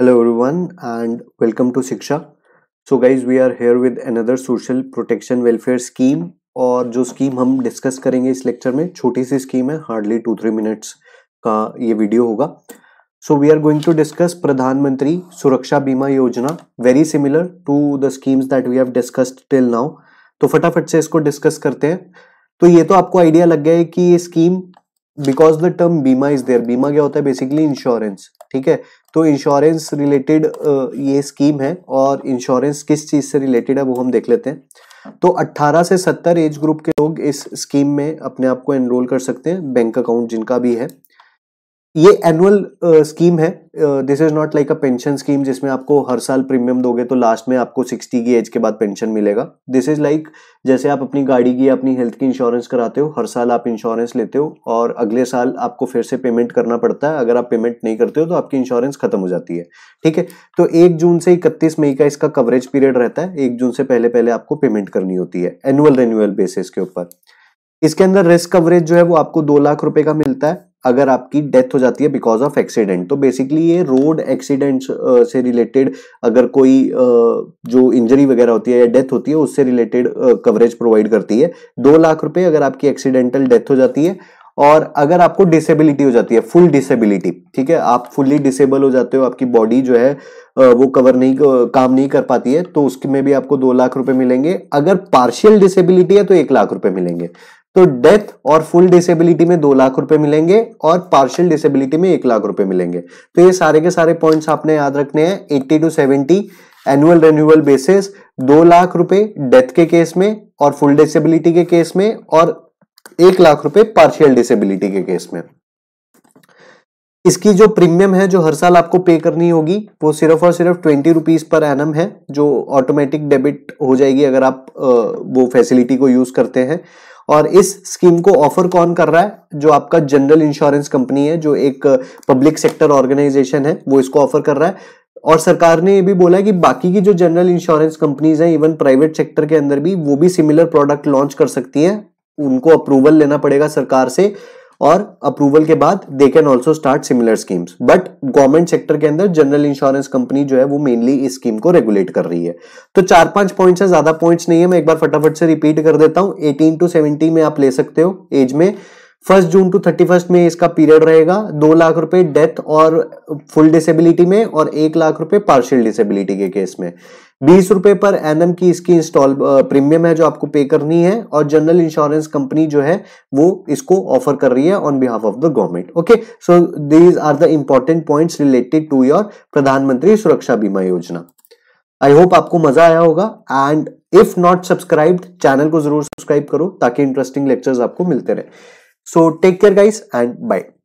hello everyone and welcome to shiksha so guys we are here with another social protection welfare scheme और जो scheme हम discuss करेंगे इस lecture में छोटी सी स्कीम है हार्डली टू थ्री मिनट्स का ये वीडियो होगा so we are going to discuss Pradhan Mantri Suraksha Bima Yojana very similar to the schemes that we have discussed till now तो फटाफट से इसको डिस्कस करते हैं तो ये तो आपको आइडिया लग गया है कि ये scheme because the term bima is there बीमा क्या होता है बेसिकली इंश्योरेंस ठीक है तो इंश्योरेंस रिलेटेड uh, ये स्कीम है और इंश्योरेंस किस चीज से रिलेटेड है वो हम देख लेते हैं तो 18 से 70 एज ग्रुप के लोग इस स्कीम में अपने आप को एनरोल कर सकते हैं बैंक अकाउंट जिनका भी है ये एनुअल स्कीम uh, है this is not like a pension scheme जिसमें आपको हर साल प्रीमियम दोगे तो लास्ट में आपको सिक्सटी की एज के बाद पेंशन मिलेगा दिस इज लाइक जैसे आप अपनी गाड़ी की अपनी हेल्थ की इंश्योरेंस कराते हो हर साल आप इंश्योरेंस लेते हो और अगले साल आपको फिर से पेमेंट करना पड़ता है अगर आप पेमेंट नहीं करते हो तो आपकी इंश्योरेंस खत्म हो जाती है ठीक है तो एक जून से इकतीस मई का इसका कवरेज पीरियड रहता है एक जून से पहले पहले आपको पेमेंट करनी होती है एनुअल रेन्यूअल बेसिस के ऊपर इसके अंदर रिस्क कवरेज जो है वो आपको दो लाख रुपए का मिलता है अगर आपकी डेथ हो जाती है बिकॉज ऑफ एक्सीडेंट तो बेसिकली ये रोड एक्सीडेंट से रिलेटेड अगर कोई जो इंजरी वगैरह होती है या डेथ होती है उससे रिलेटेड कवरेज प्रोवाइड करती है दो लाख रुपए अगर आपकी एक्सीडेंटल डेथ हो जाती है और अगर आपको डिसेबिलिटी हो जाती है फुल डिसेबिलिटी ठीक है आप फुल्ली डिसेबल हो जाते हो आपकी बॉडी जो है वो कवर नहीं काम नहीं कर पाती है तो उसमें भी आपको दो लाख रुपए मिलेंगे अगर पार्शियल डिसेबिलिटी है तो एक लाख रुपए मिलेंगे तो डेथ और फुल डिसेबिलिटी में दो लाख रुपए मिलेंगे और पार्शियल डिसेबिलिटी में एक लाख रुपए मिलेंगे तो ये सारे के सारे पॉइंट्स आपने याद रखने हैं eighty two seventy annual renewal basis दो लाख रुपए डेथ के केस में और फुल डिसेबिलिटी के केस में और एक लाख रुपए पार्शियल डिसेबिलिटी के केस में इसकी जो प्रीमियम है जो हर साल आपको पे करनी होगी वो सिर्फ और सिर्फ ट्वेंटी रुपीज पर एनम है जो ऑटोमेटिक डेबिट हो जाएगी अगर आप वो फैसिलिटी को यूज करते हैं और इस स्कीम को ऑफर कौन कर रहा है जो आपका जनरल इंश्योरेंस कंपनी है जो एक पब्लिक सेक्टर ऑर्गेनाइजेशन है वो इसको ऑफर कर रहा है और सरकार ने ये भी बोला है कि बाकी की जो जनरल इंश्योरेंस कंपनीज हैं इवन प्राइवेट सेक्टर के अंदर भी वो भी सिमिलर प्रोडक्ट लॉन्च कर सकती हैं उनको अप्रूवल लेना पड़ेगा सरकार से और अप्रूवल के बाद they can also start similar schemes but government sector के अंदर जनरल इंश्योरेंस कंपनी जो है वो मेनली इस स्कीम को रेगुलेट कर रही है तो चार पांच पॉइंट है ज्यादा पॉइंट्स नहीं है मैं एक बार फटाफट से रिपीट कर देता हूं एटीन टू सेवेंटी में आप ले सकते हो एज में first June to thirty first में इसका पीरियड रहेगा दो लाख रुपए डेथ और फुल डिसेबिलिटी में और एक लाख रुपए पार्शियल डिसेबिलिटी के केस में बीस रुपए पर एन की इसकी इंस्टॉल प्रीमियम है जो आपको पे करनी है और जनरल इंश्योरेंस कंपनी जो है वो इसको ऑफर कर रही है on behalf of the government okay so these are the important points related to your Pradhan Mantri Suraksha Bima योजना आई होप आपको मजा आया होगा and if not subscribed channel को जरूर सब्सक्राइब करो ताकि इंटरेस्टिंग लेक्चर्स आपको मिलते रहे so take care guys and bye